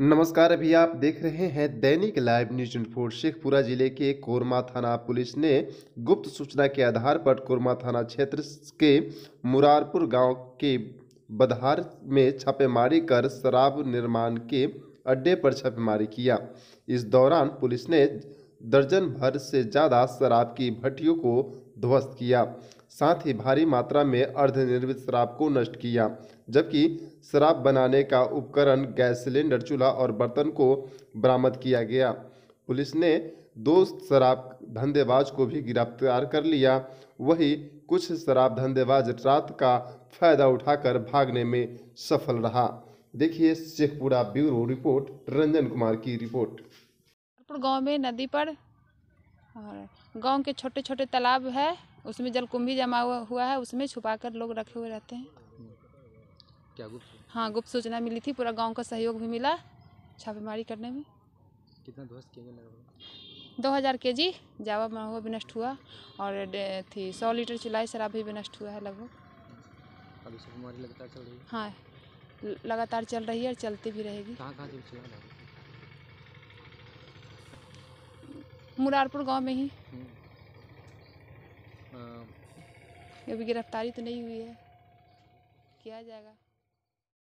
नमस्कार अभी आप देख रहे हैं दैनिक लाइव न्यूज फोर शेखपुरा जिले के कोरमा थाना पुलिस ने गुप्त सूचना के आधार पर कोरमा थाना क्षेत्र के मुरारपुर गांव के बदहार में छापेमारी कर शराब निर्माण के अड्डे पर छापेमारी किया इस दौरान पुलिस ने दर्जन भर से ज़्यादा शराब की भट्टियों को ध्वस्त किया साथ ही भारी मात्रा में अर्धनिर्मित शराब को नष्ट किया जबकि शराब बनाने का उपकरण गैस सिलेंडर चूल्हा और बर्तन को बरामद किया गया पुलिस ने दो शराब धंधेबाज को भी गिरफ्तार कर लिया वही कुछ शराब धंधेबाज रात का फायदा उठाकर भागने में सफल रहा देखिए शेखपुरा ब्यूरो रिपोर्ट रंजन कुमार की रिपोर्ट गांव में नदी पर और गाँव के छोटे छोटे तालाब है उसमें जल कुंभी जमा हुआ है उसमें छुपा कर लोग रखे हुए रहते हैं क्या गुप्त हाँ गुप्त सूचना मिली थी पूरा गांव का सहयोग भी मिला छापेमारी करने में कितना दो हज़ार के जी जावा बना हुआ नष्ट हुआ और थी सौ लीटर चिलाई शराब भी नष्ट हुआ है लगभग लगातार चल रही है हाँ लगातार चल रही है और चलती भी रहेगी कहाँ कहाँ से मुरारपुर गांव में ही हम्म। हाँ। अभी गिरफ्तारी तो नहीं हुई है किया जाएगा